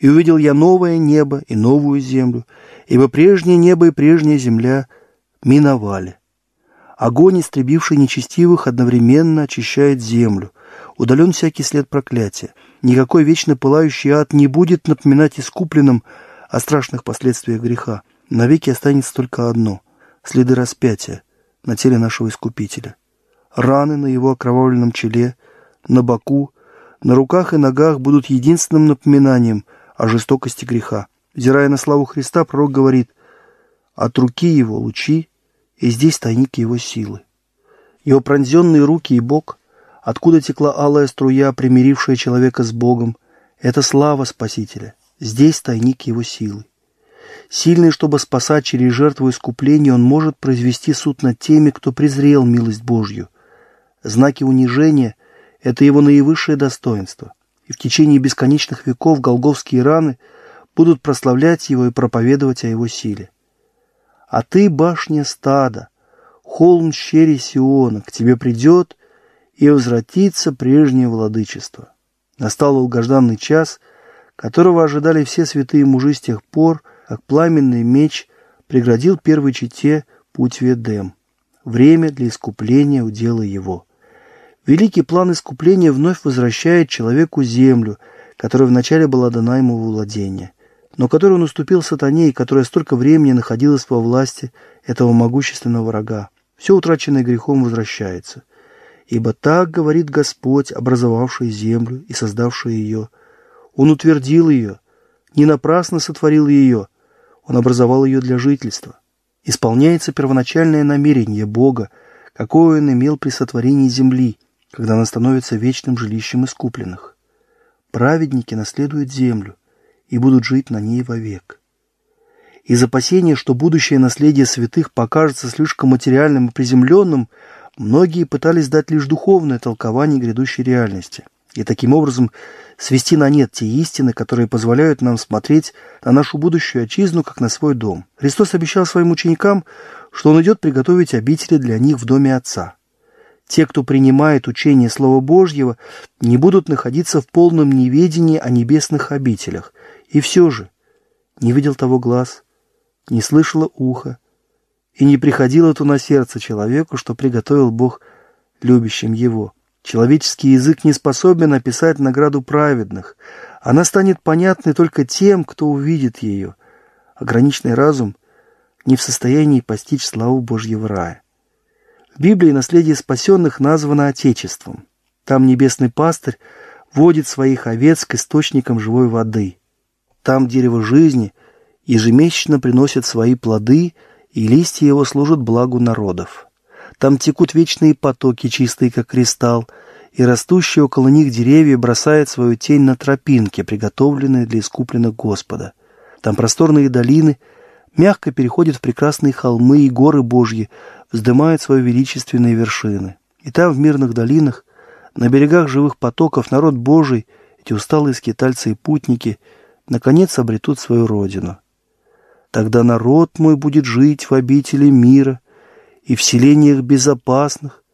и увидел я новое небо и новую землю, ибо прежнее небо и прежняя земля миновали. Огонь, истребивший нечестивых, одновременно очищает землю, удален всякий след проклятия. Никакой вечно пылающий ад не будет напоминать искупленным о страшных последствиях греха. Навеки останется только одно — следы распятия на теле нашего Искупителя. Раны на его окровавленном челе, на боку, на руках и ногах будут единственным напоминанием о жестокости греха. Взирая на славу Христа, пророк говорит «От руки его лучи, и здесь тайник его силы». Его пронзенные руки и бок, откуда текла алая струя, примирившая человека с Богом, это слава Спасителя, здесь тайник его силы. Сильный, чтобы спасать через жертву искупления, он может произвести суд над теми, кто презрел милость Божью. Знаки унижения – это его наивысшее достоинство и в течение бесконечных веков голговские раны будут прославлять его и проповедовать о его силе. А ты, башня стада, холм щери Сиона, к тебе придет и возвратится прежнее владычество. Настал долгожданный час, которого ожидали все святые мужи с тех пор, как пламенный меч преградил первой чете путь Ведем. Время для искупления удела его – Великий план искупления вновь возвращает человеку землю, которая вначале была дана ему во владение, но которую он уступил сатане которая столько времени находилась во власти этого могущественного врага. Все утраченное грехом возвращается. Ибо так говорит Господь, образовавший землю и создавший ее. Он утвердил ее, не напрасно сотворил ее, он образовал ее для жительства. Исполняется первоначальное намерение Бога, какое он имел при сотворении земли – когда она становится вечным жилищем искупленных. Праведники наследуют землю и будут жить на ней вовек. Из опасения, что будущее наследие святых покажется слишком материальным и приземленным, многие пытались дать лишь духовное толкование грядущей реальности и таким образом свести на нет те истины, которые позволяют нам смотреть на нашу будущую отчизну, как на свой дом. Христос обещал своим ученикам, что Он идет приготовить обители для них в доме Отца – те, кто принимает учение Слова Божьего, не будут находиться в полном неведении о небесных обителях. И все же не видел того глаз, не слышало ухо, и не приходило то на сердце человеку, что приготовил Бог любящим его. Человеческий язык не способен описать награду праведных. Она станет понятной только тем, кто увидит ее. Ограниченный разум не в состоянии постичь славу Божьего рая. В Библии наследие спасенных названо Отечеством. Там небесный пастырь водит своих овец к источникам живой воды. Там дерево жизни ежемесячно приносит свои плоды, и листья его служат благу народов. Там текут вечные потоки, чистые как кристалл, и растущие около них деревья бросают свою тень на тропинки, приготовленные для искупленных Господа. Там просторные долины мягко переходят в прекрасные холмы и горы Божьи, вздымает свои величественные вершины. И там, в мирных долинах, на берегах живых потоков, народ Божий, эти усталые скитальцы и путники, наконец обретут свою родину. Тогда народ мой будет жить в обители мира, и в селениях безопасных,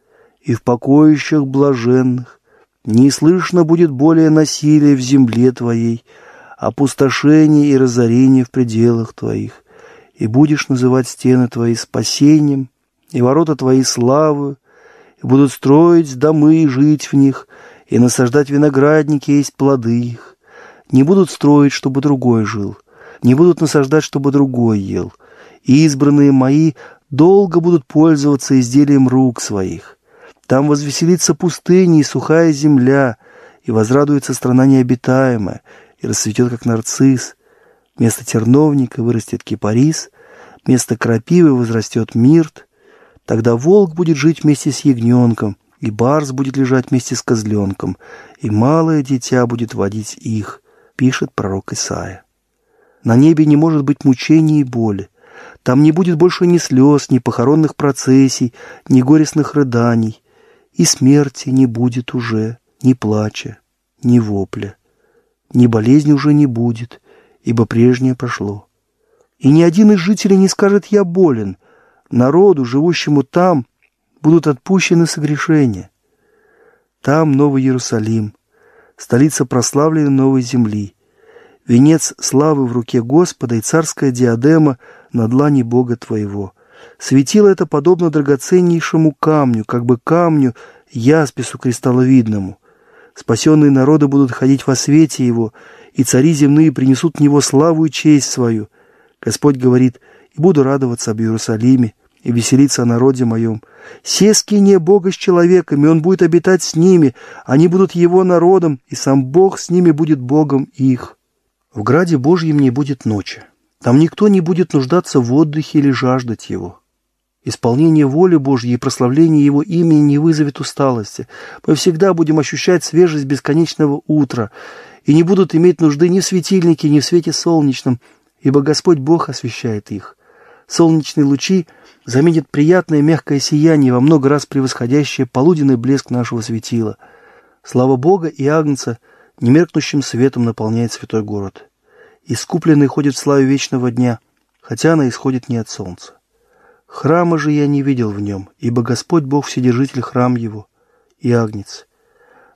и в покоищах блаженных. Не слышно будет более насилия в земле твоей, опустошение и разорение в пределах твоих, и будешь называть стены твои спасением и ворота твои славы, и будут строить домы и жить в них, и насаждать виноградники и есть плоды их. Не будут строить, чтобы другой жил, не будут насаждать, чтобы другой ел. И избранные мои долго будут пользоваться изделием рук своих. Там возвеселится пустыня и сухая земля, и возрадуется страна необитаемая, и расцветет, как нарцисс. Вместо терновника вырастет кипарис, вместо крапивы возрастет мирт, Тогда волк будет жить вместе с ягненком, и барс будет лежать вместе с козленком, и малое дитя будет водить их, пишет пророк Исаия. На небе не может быть мучений и боли. Там не будет больше ни слез, ни похоронных процессий, ни горестных рыданий. И смерти не будет уже, ни плача, ни вопля. Ни болезни уже не будет, ибо прежнее прошло. И ни один из жителей не скажет «я болен», Народу, живущему там, будут отпущены согрешения. Там Новый Иерусалим, столица прославленной Новой Земли, венец славы в руке Господа и царская диадема на длани Бога Твоего. Светило это подобно драгоценнейшему камню, как бы камню, яспису кристалловидному. Спасенные народы будут ходить во свете его, и цари земные принесут в него славу и честь свою. Господь говорит, и буду радоваться об Иерусалиме, и веселиться о народе моем. Се скине Бога с человеками, он будет обитать с ними, они будут его народом, и сам Бог с ними будет Богом их. В граде Божьем не будет ночи. Там никто не будет нуждаться в отдыхе или жаждать его. Исполнение воли Божьей и прославление Его имени не вызовет усталости. Мы всегда будем ощущать свежесть бесконечного утра и не будут иметь нужды ни в светильнике, ни в свете солнечном, ибо Господь Бог освещает их. Солнечные лучи – заметит приятное мягкое сияние, во много раз превосходящее полуденный блеск нашего светила. Слава Бога и Агнца немеркнущим светом наполняет святой город. Искупленный ходит в славе вечного дня, хотя она исходит не от солнца. Храма же я не видел в нем, ибо Господь Бог Вседержитель храм его, и Агнец.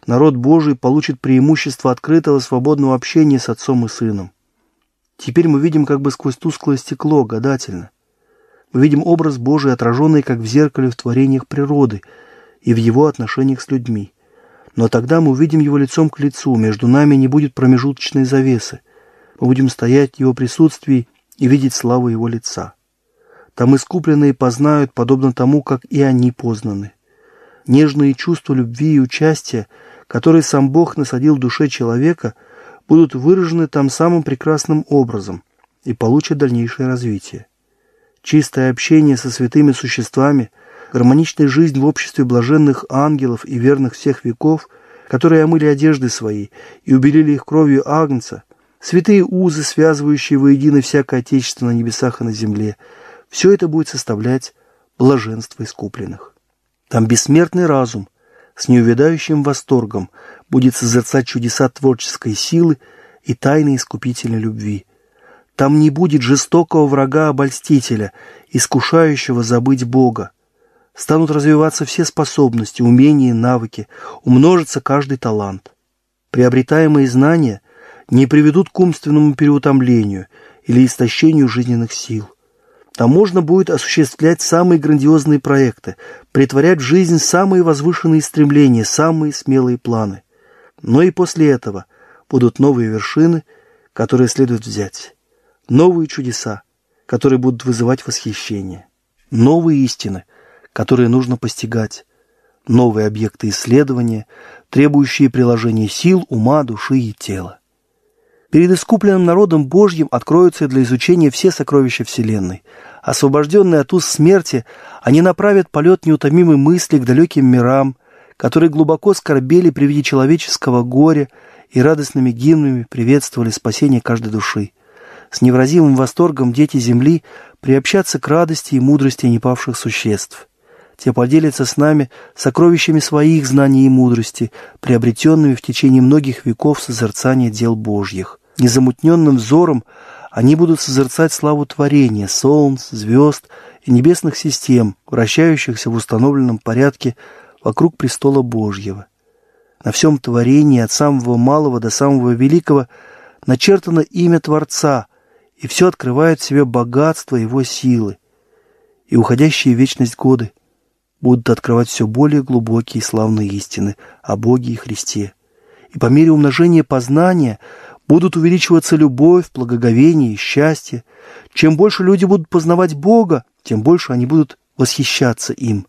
Народ Божий получит преимущество открытого свободного общения с отцом и сыном. Теперь мы видим как бы сквозь тусклое стекло, гадательно. Мы видим образ Божий, отраженный как в зеркале в творениях природы и в его отношениях с людьми. Но тогда мы увидим его лицом к лицу, между нами не будет промежуточной завесы. Мы будем стоять в его присутствии и видеть славу его лица. Там искупленные познают, подобно тому, как и они познаны. Нежные чувства любви и участия, которые сам Бог насадил в душе человека, будут выражены там самым прекрасным образом и получат дальнейшее развитие чистое общение со святыми существами, гармоничная жизнь в обществе блаженных ангелов и верных всех веков, которые омыли одежды свои и убелили их кровью Агнца, святые узы, связывающие воедино всякое Отечество на небесах и на земле, все это будет составлять блаженство искупленных. Там бессмертный разум с неувядающим восторгом будет созерцать чудеса творческой силы и тайны искупительной любви – там не будет жестокого врага-обольстителя, искушающего забыть Бога. Станут развиваться все способности, умения навыки, умножится каждый талант. Приобретаемые знания не приведут к умственному переутомлению или истощению жизненных сил. Там можно будет осуществлять самые грандиозные проекты, притворять в жизнь самые возвышенные стремления, самые смелые планы. Но и после этого будут новые вершины, которые следует взять новые чудеса, которые будут вызывать восхищение, новые истины, которые нужно постигать, новые объекты исследования, требующие приложения сил, ума, души и тела. Перед искупленным народом Божьим откроются для изучения все сокровища Вселенной. Освобожденные от уз смерти, они направят полет неутомимой мысли к далеким мирам, которые глубоко скорбели при виде человеческого горя и радостными гимнами приветствовали спасение каждой души – с невразимым восторгом дети Земли приобщаться к радости и мудрости непавших существ. Те поделятся с нами сокровищами своих знаний и мудрости, приобретенными в течение многих веков созерцания дел Божьих. Незамутненным взором они будут созерцать славу творения, солнц, звезд и небесных систем, вращающихся в установленном порядке вокруг престола Божьего. На всем творении от самого малого до самого великого начертано имя Творца – и все открывает в себе богатство его силы, и уходящие в вечность годы будут открывать все более глубокие и славные истины о Боге и Христе. И по мере умножения познания будут увеличиваться любовь, благоговение и счастье. Чем больше люди будут познавать Бога, тем больше они будут восхищаться им.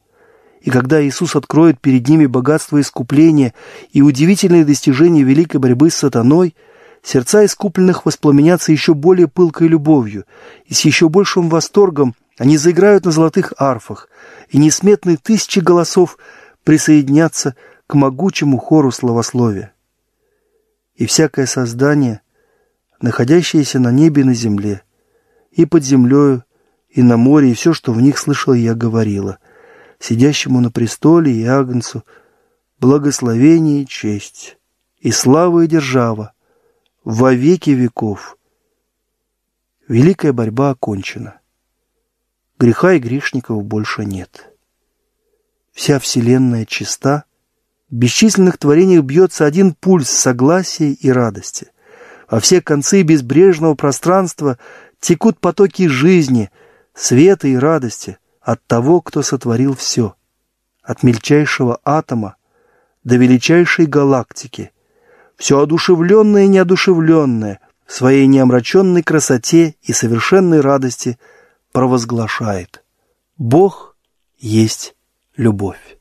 И когда Иисус откроет перед ними богатство искупления и удивительные достижения великой борьбы с сатаной – Сердца искупленных воспламенятся еще более пылкой любовью, и с еще большим восторгом они заиграют на золотых арфах, и несметные тысячи голосов присоединятся к могучему хору словословия. И всякое создание, находящееся на небе и на земле, и под землею, и на море, и все, что в них слышала я говорила, сидящему на престоле и агнцу, благословение и честь, и слава и держава, во веки веков. Великая борьба окончена. Греха и грешников больше нет. Вся вселенная чиста, в бесчисленных творениях бьется один пульс согласия и радости. Во все концы безбрежного пространства текут потоки жизни, света и радости от того, кто сотворил все, от мельчайшего атома до величайшей галактики, все одушевленное и неодушевленное в своей неомраченной красоте и совершенной радости провозглашает «Бог есть любовь».